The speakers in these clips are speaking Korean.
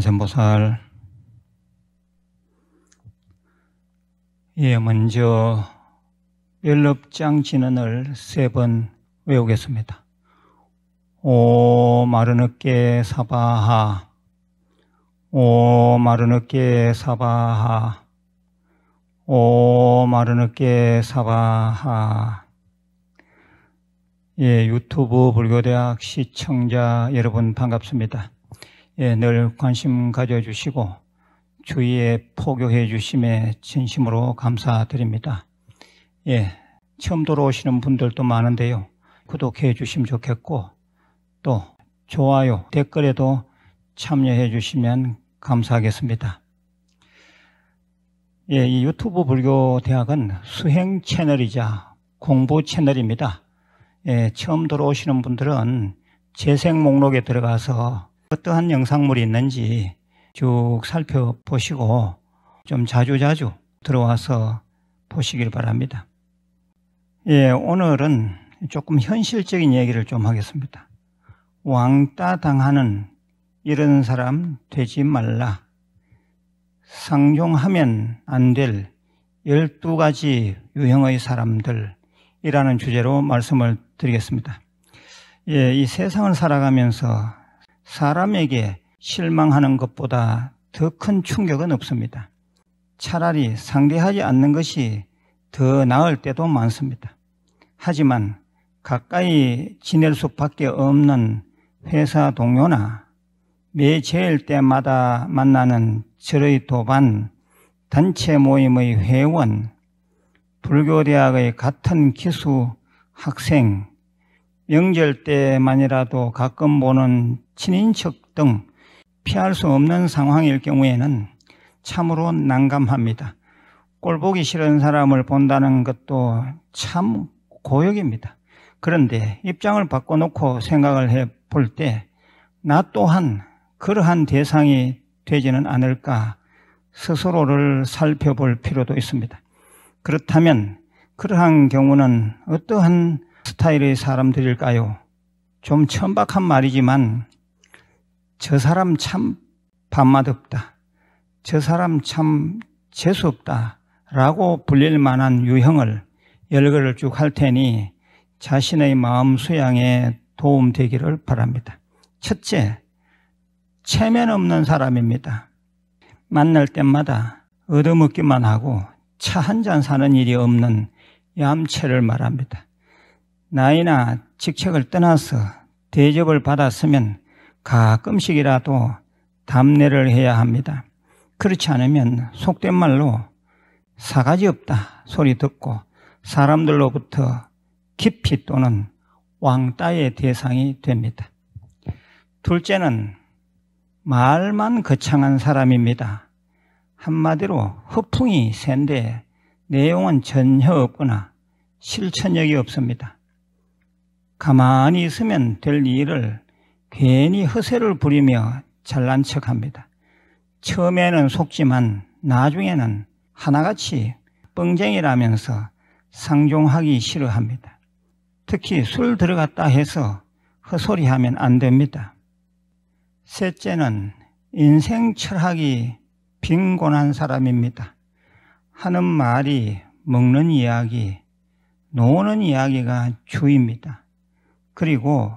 성산보살 예, 먼저 연럽장 진언을 세 번 외우겠습니다. 오마르느게 사바하 오마르느게 사바하 오마르느게 사바하 예, 유튜브 불교대학 시청자 여러분 반갑습니다. 예, 늘 관심 가져주시고 주위에 포교해 주심에 진심으로 감사드립니다. 예, 처음 들어오시는 분들도 많은데요. 구독해 주시면 좋겠고 또 좋아요, 댓글에도 참여해 주시면 감사하겠습니다. 예, 이 유튜브 불교 대학은 수행 채널이자 공부 채널입니다. 예, 처음 들어오시는 분들은 재생 목록에 들어가서 어떠한 영상물이 있는지 쭉 살펴보시고 좀 자주자주 들어와서 보시길 바랍니다. 예, 오늘은 조금 현실적인 얘기를 좀 하겠습니다. 왕따 당하는 이런 사람 되지 말라. 상종하면 안 될 12가지 유형의 사람들이라는 주제로 말씀을 드리겠습니다. 예, 이 세상을 살아가면서 사람에게 실망하는 것보다 더 큰 충격은 없습니다. 차라리 상대하지 않는 것이 더 나을 때도 많습니다. 하지만 가까이 지낼 수밖에 없는 회사 동료나 매 재일 때마다 만나는 절의 도반, 단체 모임의 회원, 불교대학의 같은 기수 학생, 명절 때만이라도 가끔 보는 친인척 등 피할 수 없는 상황일 경우에는 참으로 난감합니다. 꼴보기 싫은 사람을 본다는 것도 참 고역입니다. 그런데 입장을 바꿔놓고 생각을 해 볼 때 나 또한 그러한 대상이 되지는 않을까 스스로를 살펴볼 필요도 있습니다. 그렇다면 그러한 경우는 어떠한 스타일의 사람들일까요? 좀 천박한 말이지만 저 사람 참 밥맛없다. 저 사람 참 재수없다. 라고 불릴 만한 유형을 열거를 쭉 할 테니 자신의 마음 수양에 도움되기를 바랍니다. 첫째, 체면 없는 사람입니다. 만날 때마다 얻어먹기만 하고 차 한잔 사는 일이 없는 얌체를 말합니다. 나이나 직책을 떠나서 대접을 받았으면 가끔씩이라도 담례를 해야 합니다. 그렇지 않으면 속된 말로 사가지 없다 소리 듣고 사람들로부터 깊이 또는 왕따의 대상이 됩니다. 둘째는 말만 거창한 사람입니다. 한마디로 허풍이 센데 내용은 전혀 없거나 실천력이 없습니다. 가만히 있으면 될 일을 괜히 허세를 부리며 잘난 척합니다. 처음에는 속지만 나중에는 하나같이 뻥쟁이라면서 상종하기 싫어합니다. 특히 술 들어갔다 해서 허소리하면 안 됩니다. 셋째는 인생 철학이 빈곤한 사람입니다. 하는 말이 먹는 이야기, 노는 이야기가 주입니다. 그리고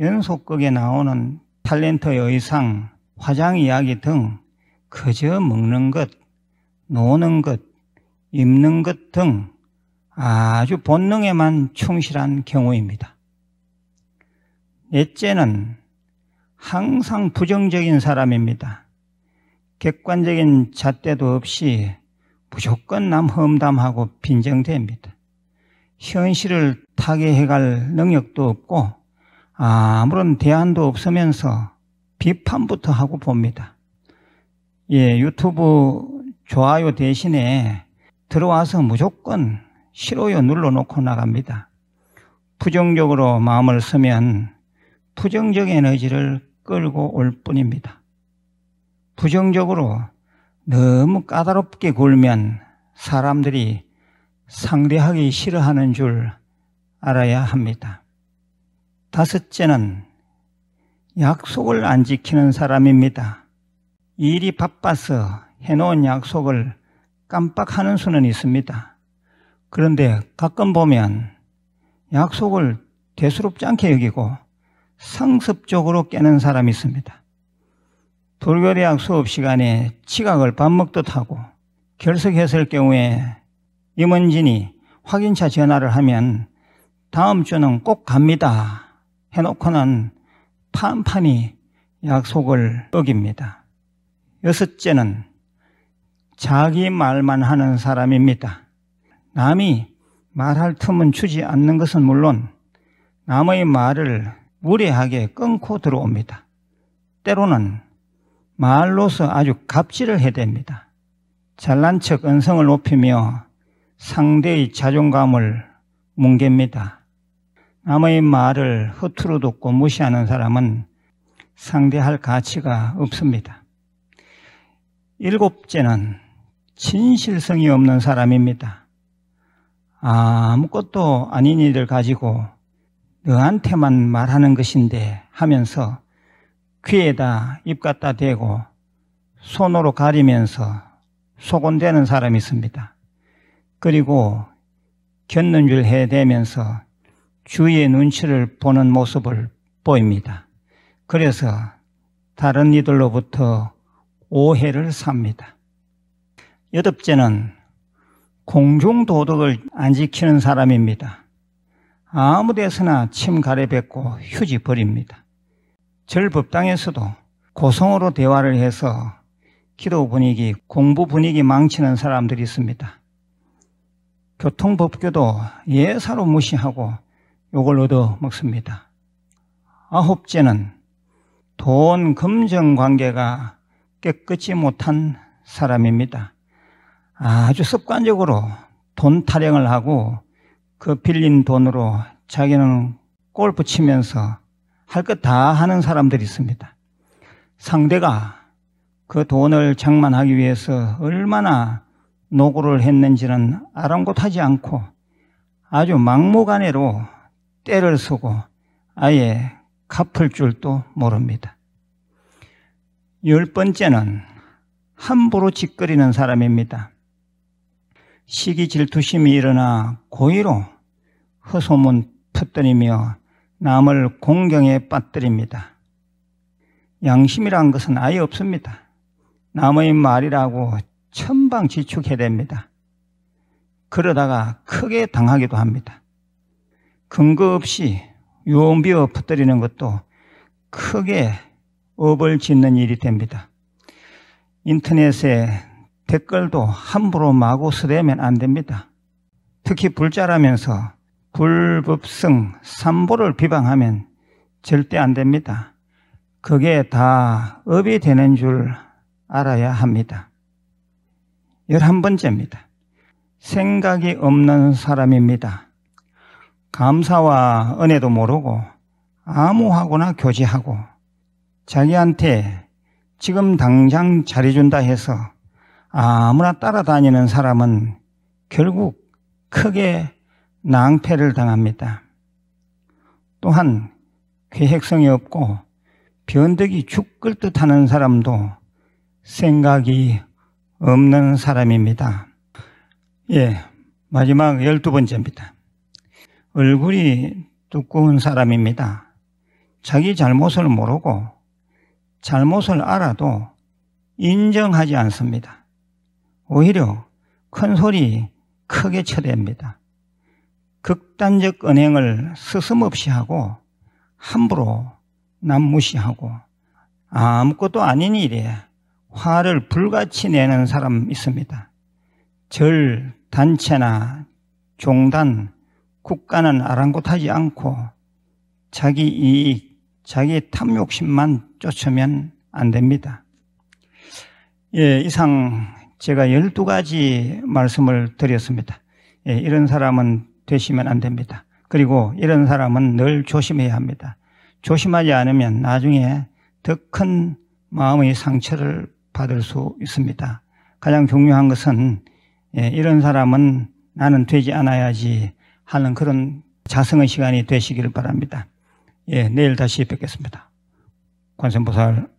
연속극에 나오는 탤런트 의상, 화장 이야기 등 그저 먹는 것, 노는 것, 입는 것 등 아주 본능에만 충실한 경우입니다. 넷째는 항상 부정적인 사람입니다. 객관적인 잣대도 없이 무조건 남 험담하고 빈정됩니다. 현실을 타개해갈 능력도 없고 아무런 대안도 없으면서 비판부터 하고 봅니다. 예, 유튜브 좋아요 대신에 들어와서 무조건 싫어요 눌러놓고 나갑니다. 부정적으로 마음을 쓰면 부정적 에너지를 끌고 올 뿐입니다. 부정적으로 너무 까다롭게 굴면 사람들이 상대하기 싫어하는 줄 알아야 합니다. 다섯째는 약속을 안 지키는 사람입니다. 일이 바빠서 해놓은 약속을 깜빡하는 수는 있습니다. 그런데 가끔 보면 약속을 대수롭지 않게 여기고 상습적으로 깨는 사람이 있습니다. 돌교대학 수업 시간에 지각을 밥 먹듯 하고 결석했을 경우에 임원진이 확인차 전화를 하면 다음 주는 꼭 갑니다. 해놓고는 판판히 약속을 어깁니다. 여섯째는 자기 말만 하는 사람입니다. 남이 말할 틈은 주지 않는 것은 물론 남의 말을 무례하게 끊고 들어옵니다. 때로는 말로서 아주 갑질을 해댑니다. 잘난 척은성을 높이며 상대의 자존감을 뭉갭니다. 남의 말을 허투루 듣고 무시하는 사람은 상대할 가치가 없습니다. 일곱째는 진실성이 없는 사람입니다. 아무것도 아닌 일을 가지고 너한테만 말하는 것인데 하면서 귀에다 입 갖다 대고 손으로 가리면서 속은되는 사람이 있습니다. 그리고 견눈질 해대면서 주위의 눈치를 보는 모습을 보입니다. 그래서 다른 이들로부터 오해를 삽니다. 여덟째는 공중도덕을 안 지키는 사람입니다. 아무 데서나 침 가래뱉고 휴지 버립니다. 절 법당에서도 고성으로 대화를 해서 기도 분위기, 공부 분위기 망치는 사람들이 있습니다. 교통법규도 예사로 무시하고 요걸 얻어 먹습니다. 아홉째는 돈 금전 관계가 깨끗이 못한 사람입니다. 아주 습관적으로 돈 타령을 하고 그 빌린 돈으로 자기는 골프 치면서 할 것 다 하는 사람들이 있습니다. 상대가 그 돈을 장만하기 위해서 얼마나 노고를 했는지는 아랑곳하지 않고 아주 막무가내로 때를 쓰고 아예 갚을 줄도 모릅니다. 열 번째는 함부로 짓거리는 사람입니다. 시기 질투심이 일어나 고의로 허소문 퍼뜨리며 남을 공경에 빠뜨립니다. 양심이란 것은 아예 없습니다. 남의 말이라고 천방지축해야 됩니다. 그러다가 크게 당하기도 합니다. 근거 없이 유언비어 퍼뜨리는 것도 크게 업을 짓는 일이 됩니다. 인터넷에 댓글도 함부로 마구 쓰대면 안 됩니다. 특히 불자라면서 불법성 삼보를 비방하면 절대 안 됩니다. 그게 다 업이 되는 줄 알아야 합니다. 열한 번째입니다. 생각이 없는 사람입니다. 감사와 은혜도 모르고 아무하고나 교제하고 자기한테 지금 당장 잘해준다 해서 아무나 따라다니는 사람은 결국 크게 낭패를 당합니다. 또한 계획성이 없고 변덕이 죽을 듯 하는 사람도 생각이 없는 사람입니다. 예, 마지막 열두 번째입니다. 얼굴이 두꺼운 사람입니다. 자기 잘못을 모르고 잘못을 알아도 인정하지 않습니다. 오히려 큰 소리 크게 쳐댑니다. 극단적 언행을 스스없이 하고 함부로 남 무시하고 아무것도 아닌 일에 화를 불같이 내는 사람 있습니다. 절 단체나 종단 국가는 아랑곳하지 않고 자기 이익, 자기 탐욕심만 쫓으면 안 됩니다. 예, 이상 제가 12가지 말씀을 드렸습니다. 예, 이런 사람은 되시면 안 됩니다. 그리고 이런 사람은 늘 조심해야 합니다. 조심하지 않으면 나중에 더 큰 마음의 상처를 받을 수 있습니다. 가장 중요한 것은 예, 이런 사람은 나는 되지 않아야지 하는 그런 자성의 시간이 되시기를 바랍니다. 예, 내일 다시 뵙겠습니다. 관세음보살